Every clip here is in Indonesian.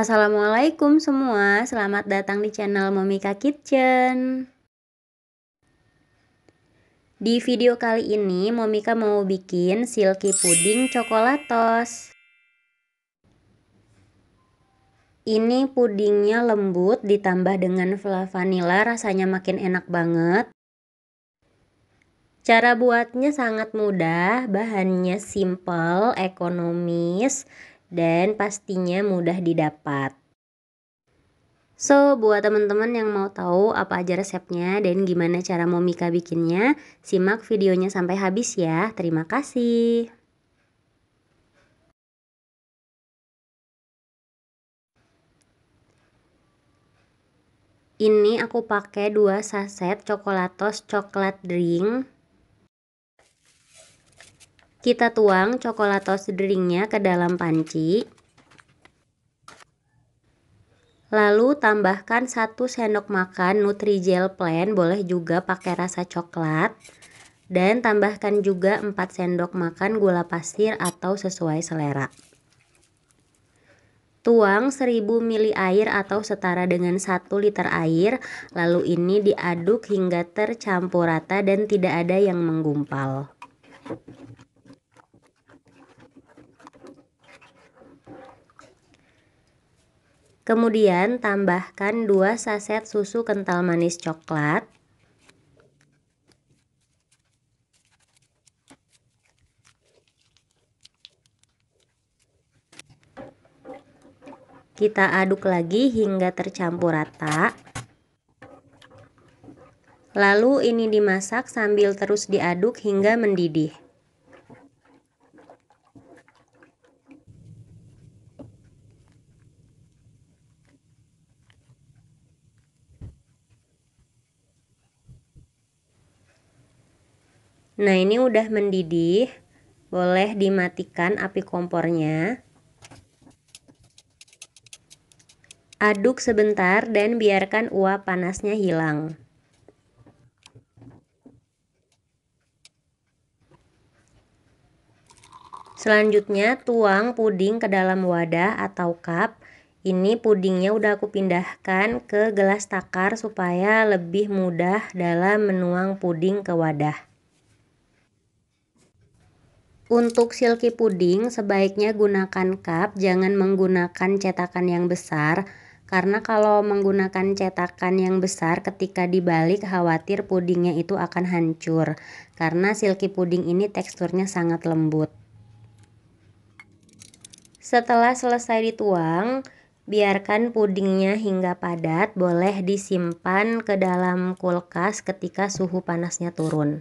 Assalamualaikum semua, selamat datang di channel Momika Kitchen. Di video kali ini Momika mau bikin silky puding coklatos. Ini pudingnya lembut ditambah dengan vanilla rasanya makin enak banget. Cara buatnya sangat mudah, bahannya simple, ekonomis, dan pastinya mudah didapat. So, buat teman-teman yang mau tahu apa aja resepnya dan gimana cara Momika bikinnya, simak videonya sampai habis ya. Terima kasih. Ini aku pakai 2 saset coklatos coklat drink kita tuang coklat coklatos drinknya ke dalam panci. Lalu tambahkan 1 sendok makan Nutrijel Plan, boleh juga pakai rasa coklat. Dan tambahkan juga 4 sendok makan gula pasir atau sesuai selera. Tuang 1000 ml air atau setara dengan 1 liter air, lalu ini diaduk hingga tercampur rata dan tidak ada yang menggumpal. Kemudian tambahkan 2 saset susu kental manis coklat. Kita aduk lagi hingga tercampur rata. Lalu ini dimasak sambil terus diaduk hingga mendidih. Nah ini udah mendidih, boleh dimatikan api kompornya. Aduk sebentar dan biarkan uap panasnya hilang. Selanjutnya tuang puding ke dalam wadah atau cup. Ini pudingnya udah aku pindahkan ke gelas takar supaya lebih mudah dalam menuang puding ke wadah. Untuk silky puding sebaiknya gunakan cup, jangan menggunakan cetakan yang besar karena kalau menggunakan cetakan yang besar ketika dibalik khawatir pudingnya itu akan hancur karena silky puding ini teksturnya sangat lembut. Setelah selesai dituang, biarkan pudingnya hingga padat, boleh disimpan ke dalam kulkas ketika suhu panasnya turun.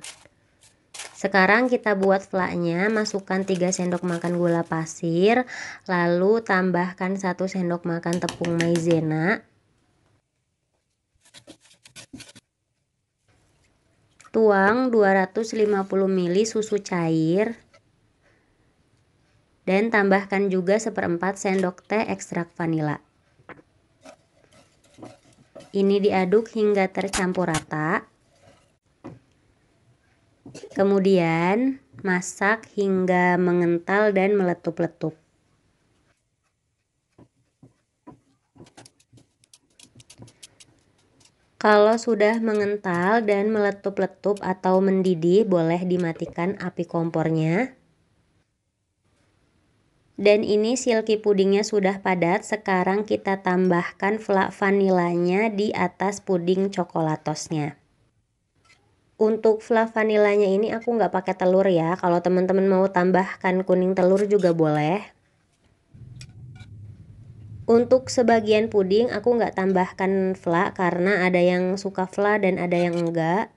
Sekarang kita buat flaknya, masukkan 3 sendok makan gula pasir, lalu tambahkan 1 sendok makan tepung maizena. Tuang 250 ml susu cair. Dan tambahkan juga seperempat sendok teh ekstrak vanila. Ini diaduk hingga tercampur rata. Kemudian masak hingga mengental dan meletup-letup. Kalau sudah mengental dan meletup-letup atau mendidih, boleh dimatikan api kompornya. Dan ini silky pudingnya sudah padat, sekarang kita tambahkan flak vanilanya di atas puding coklatosnya untuk fla vanilanya ini aku nggak pakai telur ya. Kalau teman-teman mau tambahkan kuning telur juga boleh. Untuk sebagian puding aku nggak tambahkan fla karena ada yang suka fla dan ada yang enggak.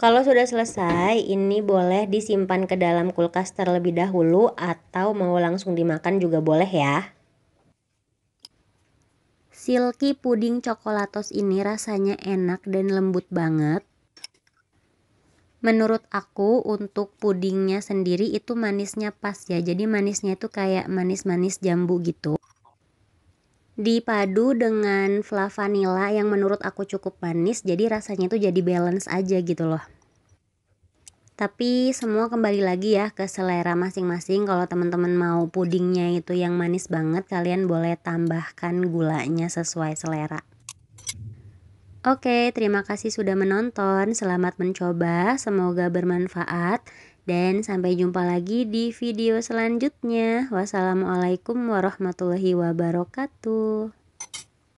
Kalau sudah selesai, ini boleh disimpan ke dalam kulkas terlebih dahulu atau mau langsung dimakan juga boleh ya. Silky puding coklatos ini rasanya enak dan lembut banget. Menurut aku untuk pudingnya sendiri itu manisnya pas ya. Jadi manisnya itu kayak manis-manis jambu gitu. Dipadu dengan flavanila yang menurut aku cukup manis jadi rasanya itu jadi balance aja gitu loh tapi semua kembali lagi ya ke selera masing-masing kalau teman-teman mau pudingnya itu yang manis banget kalian boleh tambahkan gulanya sesuai selera Oke, terima kasih sudah menonton. Selamat mencoba, semoga bermanfaat. Dan sampai jumpa lagi di video selanjutnya. Wassalamualaikum warahmatullahi wabarakatuh.